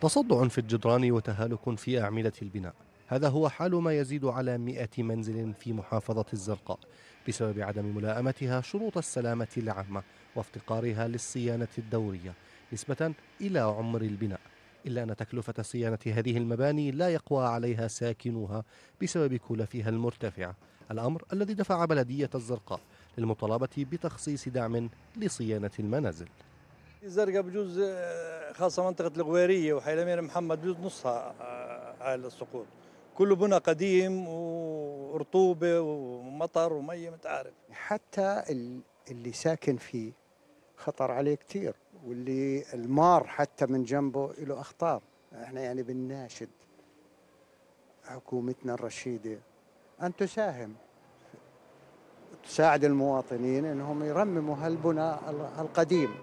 تصدع في الجدران وتهالك في أعمدة البناء هذا هو حال ما يزيد على 100 منزل في محافظة الزرقاء بسبب عدم ملاءمتها شروط السلامة العامة وافتقارها للصيانة الدورية نسبة إلى عمر البناء إلا أن تكلفة صيانة هذه المباني لا يقوى عليها ساكنوها بسبب كلفها المرتفعة الأمر الذي دفع بلدية الزرقاء للمطالبة بتخصيص دعم لصيانة المنازل الزرقاء بجوز آه، خاصه منطقه الغويريه الامير محمد بجوز نصها آه، على السقوط كله بنى قديم ورطوبه ومطر وميه متعارف حتى اللي ساكن فيه خطر عليه كثير واللي المار حتى من جنبه له اخطار احنا يعني بنناشد حكومتنا الرشيده ان تساهم تساعد المواطنين انهم يرمموا هالبنى القديم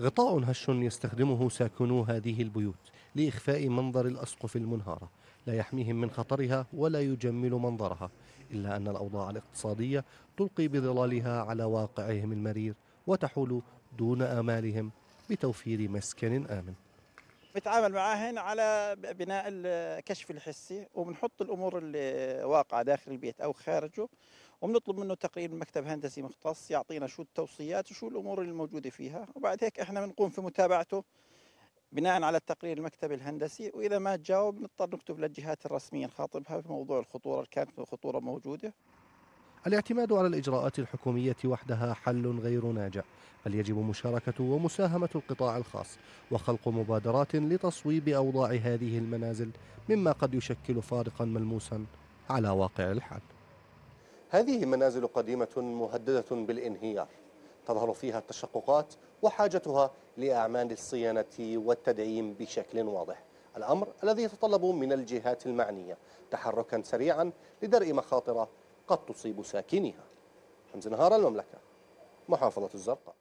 غطاء هش يستخدمه ساكنو هذه البيوت لإخفاء منظر الأسقف المنهارة لا يحميهم من خطرها ولا يجمل منظرها إلا أن الأوضاع الاقتصادية تلقي بظلالها على واقعهم المرير وتحول دون آمالهم بتوفير مسكن آمن بنتعامل معاهن على بناء الكشف الحسي وبنحط الامور الواقعه داخل البيت او خارجه وبنطلب منه تقرير من مكتب هندسي مختص يعطينا شو التوصيات وشو الامور الموجوده فيها وبعد هيك احنا بنقوم في متابعته بناء على التقرير المكتب الهندسي واذا ما تجاوب بنضطر نكتب للجهات الرسميه نخاطبها في موضوع الخطوره اللي كانت الخطوره موجوده الاعتماد على الإجراءات الحكومية وحدها حل غير ناجع بل يجب مشاركة ومساهمة القطاع الخاص وخلق مبادرات لتصويب أوضاع هذه المنازل مما قد يشكل فارقا ملموسا على واقع الحال هذه منازل قديمة مهددة بالانهيار تظهر فيها التشققات وحاجتها لأعمال الصيانة والتدعيم بشكل واضح الأمر الذي يتطلب من الجهات المعنية تحركا سريعا لدرء مخاطر قد تصيب ساكنها حمز نهار المملكة محافظة الزرقاء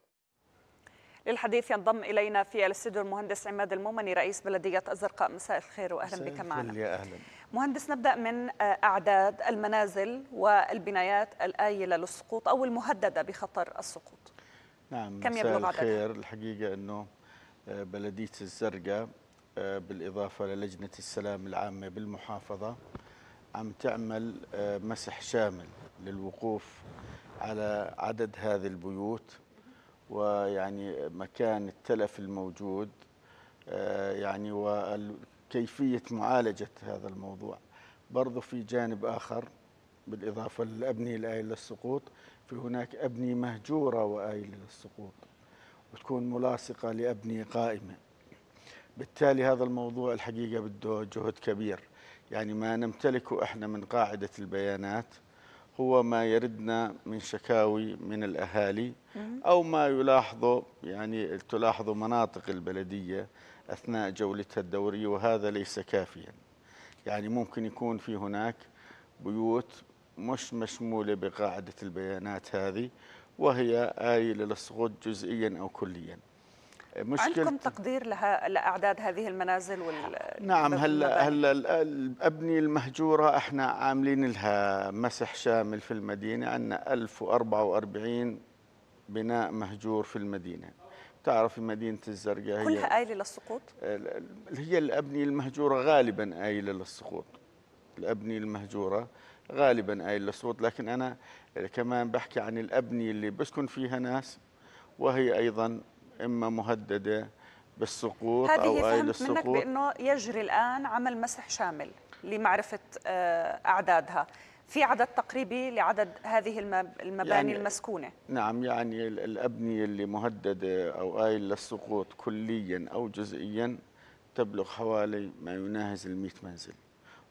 للحديث ينضم إلينا في الاستوديو المهندس عماد المومني رئيس بلدية الزرقاء مساء الخير وأهلا بك معنا يا أهلا مهندس نبدأ من آه، أعداد المنازل والبنايات الآيلة للسقوط أو المهددة بخطر السقوط نعم كم يبلغ عددها؟ الخير الحقيقة أنه آه، بلدية الزرقاء آه، بالإضافة للجنة السلام العامة بالمحافظة عم تعمل مسح شامل للوقوف على عدد هذه البيوت ويعني مكان التلف الموجود يعني كيفية معالجة هذا الموضوع برضو في جانب آخر بالإضافة للأبنية الآية للسقوط في هناك أبنية مهجورة وآيلة للسقوط وتكون ملاصقة لأبنية قائمة بالتالي هذا الموضوع الحقيقة بده جهد كبير يعني ما نمتلكه إحنا من قاعدة البيانات هو ما يردنا من شكاوي من الأهالي أو ما يلاحظه يعني تلاحظه مناطق البلدية أثناء جولتها الدورية وهذا ليس كافيا يعني ممكن يكون في هناك بيوت مش مشمولة بقاعدة البيانات هذه وهي آيلة للسقوط جزئيا أو كليا مشكلة عندكم تقدير لها لأعداد هذه المنازل وال نعم هلا هلا الأبنية المهجورة احنا عاملين لها مسح شامل في المدينة عندنا 1044 بناء مهجور في المدينة تعرف مدينة الزرقاء كلها آيلة للسقوط؟ هي الأبنية المهجورة غالبا آيلة للسقوط الأبنية المهجورة غالبا آيلة للسقوط لكن أنا كمان بحكي عن الأبنية اللي بسكن فيها ناس وهي أيضا إما مهددة بالسقوط أو آيلة للسقوط هذه فهمت منك بأنه يجري الآن عمل مسح شامل لمعرفة آه، أعدادها في عدد تقريبي لعدد هذه المباني يعني المسكونة نعم يعني الأبنية اللي مهددة أو آيل للسقوط كليا أو جزئيا تبلغ حوالي ما يناهز ال 100 منزل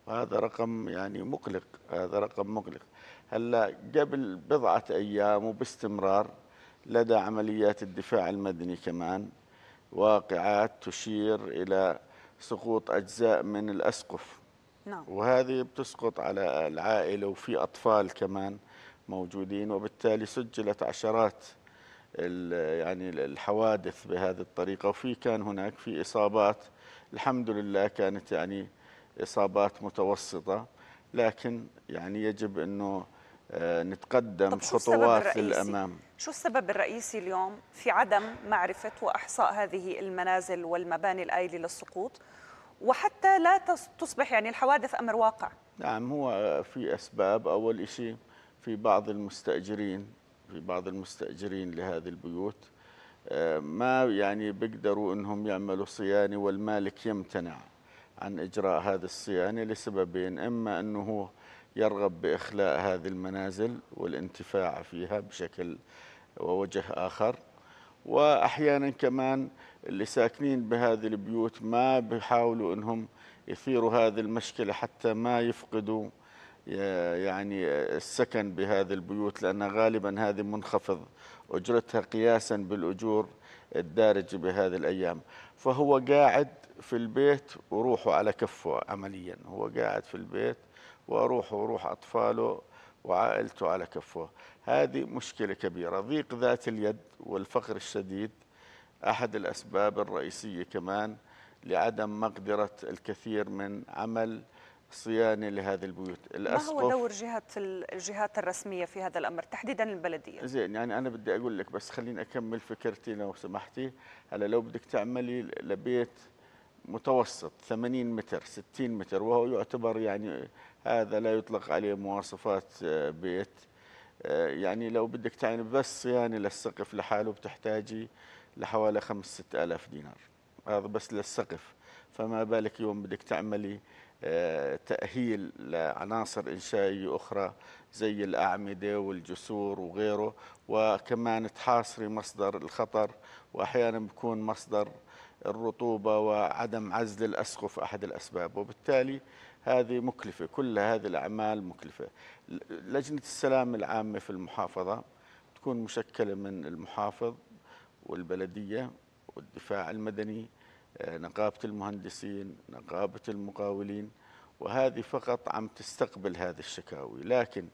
وهذا رقم يعني مقلق هذا رقم مقلق هلا قبل بضعة أيام وباستمرار لدى عمليات الدفاع المدني كمان واقعات تشير إلى سقوط أجزاء من الأسقف نعم. وهذه بتسقط على العائلة وفي أطفال كمان موجودين وبالتالي سجلت عشرات يعني الحوادث بهذه الطريقة وفي كان هناك في إصابات الحمد لله كانت يعني إصابات متوسطة لكن يعني يجب أنه آه، نتقدم خطوات للأمام شو السبب الرئيسي اليوم في عدم معرفة وإحصاء هذه المنازل والمباني الآيلة للسقوط وحتى لا تصبح يعني الحوادث أمر واقع نعم هو في أسباب أول شيء في بعض المستأجرين في بعض المستأجرين لهذه البيوت آه، ما يعني بيقدروا أنهم يعملوا صيانة والمالك يمتنع عن إجراء هذه الصيانة لسببين إما أنه يرغب بإخلاء هذه المنازل والانتفاع فيها بشكل ووجه آخر واحيانا كمان اللي ساكنين بهذه البيوت ما بيحاولوا انهم يثيروا هذه المشكله حتى ما يفقدوا يعني السكن بهذه البيوت لان غالبا هذه منخفض اجرتها قياسا بالاجور الدارجه بهذه الايام فهو قاعد في البيت وروحه على كفه عمليا هو قاعد في البيت وروحه وروح اطفاله وعائلته على كفه هذه مشكلة كبيرة ضيق ذات اليد والفقر الشديد أحد الأسباب الرئيسية كمان لعدم مقدرة الكثير من عمل صيانة لهذه البيوت الأسقف ما هو دور جهة الجهات الرسمية في هذا الأمر تحديدا البلدية زين يعني أنا بدي أقول لك بس خليني أكمل فكرتي لو سمحتي هلا لو بدك تعملي لبيت متوسط 80 متر 60 متر وهو يعتبر يعني هذا لا يطلق عليه مواصفات آه، بيت آه، يعني لو بدك تعين بس صيانة يعني للسقف لحاله بتحتاجي لحوالي خمس ست آلاف دينار هذا بس للسقف فما بالك يوم بدك تعملي آه، تأهيل لعناصر إنشائية أخرى زي الأعمدة والجسور وغيره وكمان تحاصري مصدر الخطر وأحيانا بيكون مصدر الرطوبة وعدم عزل الأسقف أحد الأسباب وبالتالي هذه مكلفة كل هذه الأعمال مكلفة لجنة السلام العامة في المحافظة تكون مشكلة من المحافظ والبلدية والدفاع المدني آه، نقابة المهندسين نقابة المقاولين وهذه فقط عم تستقبل هذه الشكاوي لكن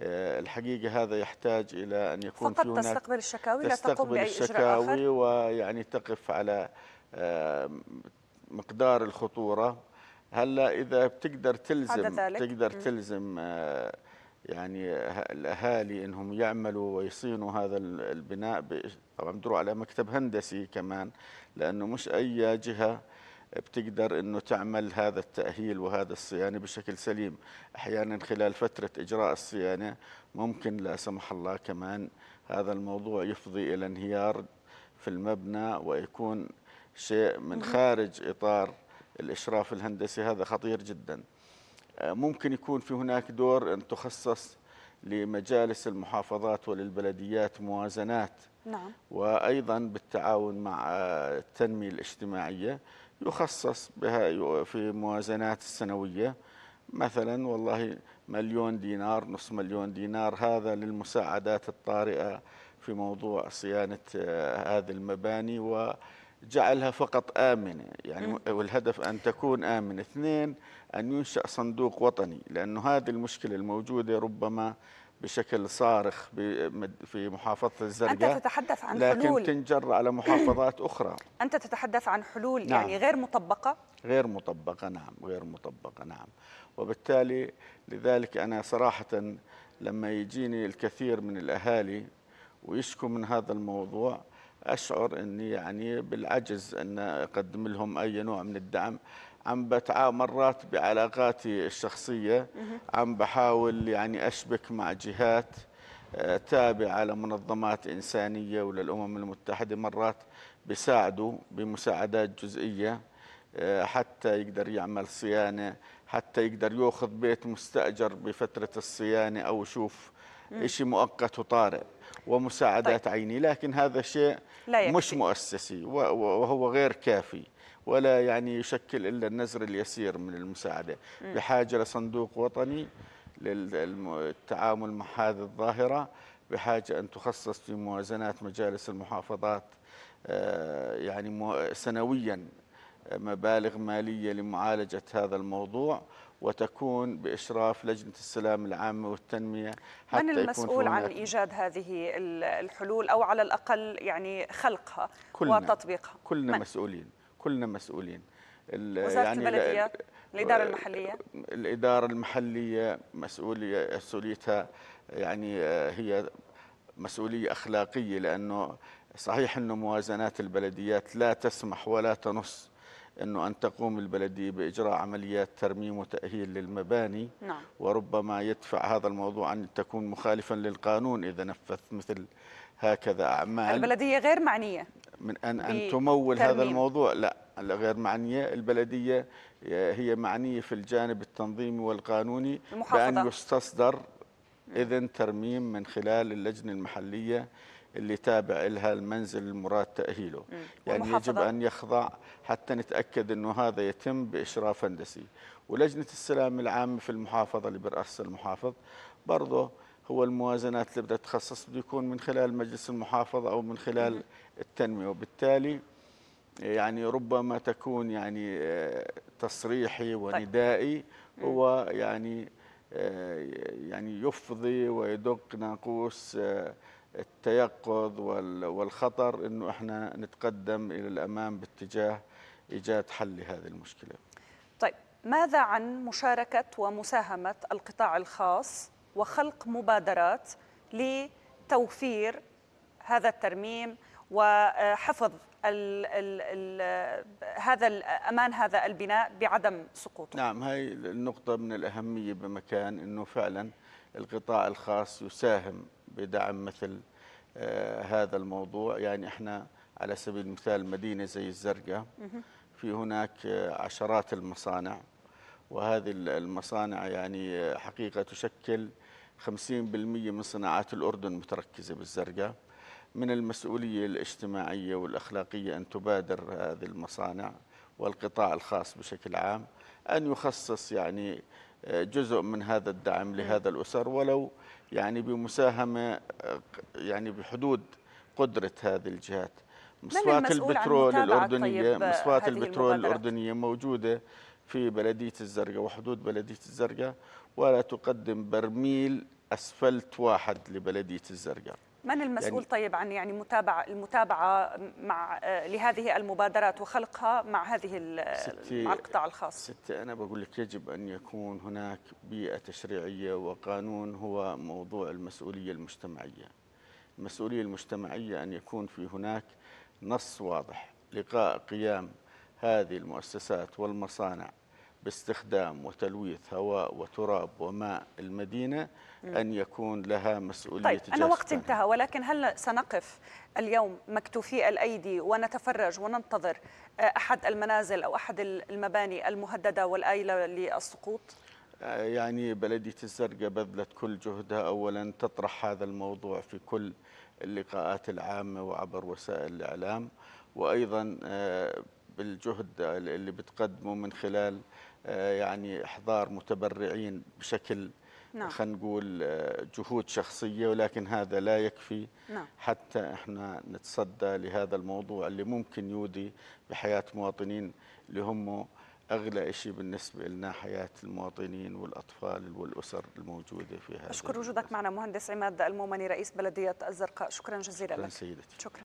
آه، الحقيقة هذا يحتاج إلى أن يكون فقط في هناك تستقبل الشكاوي لا تقوم بأي الشكاوي آخر؟ ويعني تقف على مقدار الخطورة هلا إذا بتقدر تلزم تقدر تلزم آه، يعني آه، الأهالي أنهم يعملوا ويصينوا هذا البناء طبعا بدروا على مكتب هندسي كمان لأنه مش أي جهة بتقدر انه تعمل هذا التاهيل وهذا الصيانه بشكل سليم احيانا خلال فتره اجراء الصيانه ممكن لا سمح الله كمان هذا الموضوع يفضي الى انهيار في المبنى ويكون شيء من خارج اطار الاشراف الهندسي هذا خطير جدا آه، ممكن يكون في هناك دور ان تخصص لمجالس المحافظات وللبلديات موازنات نعم. وأيضا بالتعاون مع التنمية الاجتماعية يخصص بها في موازنات السنوية مثلا والله مليون دينار نص مليون دينار هذا للمساعدات الطارئة في موضوع صيانة آه، هذه المباني و جعلها فقط آمنة يعني م. والهدف أن تكون آمنة اثنين أن ينشأ صندوق وطني لأنه هذه المشكلة الموجودة ربما بشكل صارخ في محافظة الزرقاء أنت تتحدث عن لكن حلول لكن تنجر على محافظات أخرى أنت تتحدث عن حلول يعني نعم يعني غير مطبقة؟ غير مطبقة نعم غير مطبقة نعم وبالتالي لذلك أنا صراحة لما يجيني الكثير من الأهالي ويشكوا من هذا الموضوع أشعر أني يعني بالعجز أن أقدم لهم أي نوع من الدعم عم بتعامل مرات بعلاقاتي الشخصية عم بحاول يعني أشبك مع جهات آه، تابعة لمنظمات إنسانية وللأمم المتحدة مرات بساعدوا بمساعدات جزئية آه، حتى يقدر يعمل صيانة حتى يقدر يأخذ بيت مستأجر بفترة الصيانة أو يشوف شيء مؤقت وطارئ ومساعدات طيب. عيني لكن هذا شيء لا يكفي. مش مؤسسي وهو غير كافي ولا يعني يشكل إلا النزر اليسير من المساعدة م. بحاجة لصندوق وطني للتعامل مع هذه الظاهرة بحاجة أن تخصص في موازنات مجالس المحافظات آه، يعني سنويا مبالغ مالية لمعالجة هذا الموضوع وتكون بإشراف لجنة السلام العامة والتنمية حتى من المسؤول عن إيجاد هذه الحلول أو على الأقل يعني خلقها كلنا وتطبيقها كلنا من؟ مسؤولين كلنا مسؤولين وزارة يعني البلديات الإدارة المحلية الإدارة المحلية مسؤولية مسؤوليتها يعني آه، هي مسؤولية أخلاقية لأنه صحيح أنه موازنات البلديات لا تسمح ولا تنص أنه أن تقوم البلدية بإجراء عمليات ترميم وتأهيل للمباني نعم. وربما يدفع هذا الموضوع أن تكون مخالفا للقانون إذا نفذ مثل هكذا أعمال البلدية غير معنية من أن, أن تمول هذا الموضوع لا غير معنية البلدية آه، هي معنية في الجانب التنظيمي والقانوني المحافظة. بأن يستصدر إذن ترميم من خلال اللجنة المحلية اللي تابع لها المنزل المراد تأهيله مم. يعني يجب أن يخضع حتى نتأكد أنه هذا يتم بإشراف هندسي ولجنة السلام العام في المحافظة اللي برأسها المحافظ برضه هو الموازنات اللي بدها تخصص بده يكون من خلال مجلس المحافظة أو من خلال مم. التنمية وبالتالي يعني ربما تكون يعني آه، تصريحي طيب. وندائي طيب. هو يعني آه، يعني يفضي ويدق ناقوس آه، التيقظ والخطر انه احنا نتقدم الى الامام باتجاه ايجاد حل لهذه المشكله. طيب ماذا عن مشاركه ومساهمه القطاع الخاص وخلق مبادرات لتوفير هذا الترميم وحفظ الـ الـ الـ هذا امان هذا البناء بعدم سقوطه. نعم هي النقطه من الاهميه بمكان انه فعلا القطاع الخاص يساهم بدعم مثل آه، هذا الموضوع يعني احنا على سبيل المثال مدينة زي الزرقاء في هناك عشرات المصانع وهذه المصانع يعني حقيقة تشكل 50% من صناعات الأردن متركزة بالزرقاء من المسؤولية الاجتماعية والأخلاقية أن تبادر هذه المصانع والقطاع الخاص بشكل عام أن يخصص يعني آه، جزء من هذا الدعم لهذا الأسر ولو يعني بمساهمة آه، يعني بحدود قدرة هذه الجهات مصفات البترول الأردنية طيب مصفاة البترول الأردنية موجودة في بلدية الزرقاء وحدود بلدية الزرقاء ولا تقدم برميل أسفلت واحد لبلدية الزرقاء من المسؤول يعني طيب عن يعني متابعة المتابعة مع آه، لهذه المبادرات وخلقها مع هذه مع القطاع الخاص؟ ستي أنا بقول لك يجب أن يكون هناك بيئة تشريعية وقانون هو موضوع المسؤولية المجتمعية. المسؤولية المجتمعية أن يكون في هناك نص واضح لقاء قيام هذه المؤسسات والمصانع باستخدام وتلويث هواء وتراب وماء المدينة أن يكون لها مسؤولية طيب أنا وقت انتهى ولكن هل سنقف اليوم مكتوفي الأيدي ونتفرج وننتظر آه، أحد المنازل أو أحد المباني المهددة والآيلة للسقوط؟ آه، يعني بلدية الزرقاء بذلت كل جهدها أولا تطرح هذا الموضوع في كل اللقاءات العامة وعبر وسائل الإعلام وأيضا آه، بالجهد اللي بتقدمه من خلال آه، يعني احضار متبرعين بشكل نعم. خلينا نقول آه، جهود شخصيه ولكن هذا لا يكفي نعم. حتى احنا نتصدى لهذا الموضوع اللي ممكن يودي بحياه مواطنين اللي هم اغلى شيء بالنسبه لنا حياه المواطنين والاطفال والاسر الموجوده في هذا اشكر وجودك معنا مهندس عماد المومني رئيس بلديه الزرقاء شكرا جزيلا شكرا لك سيدتي شكرا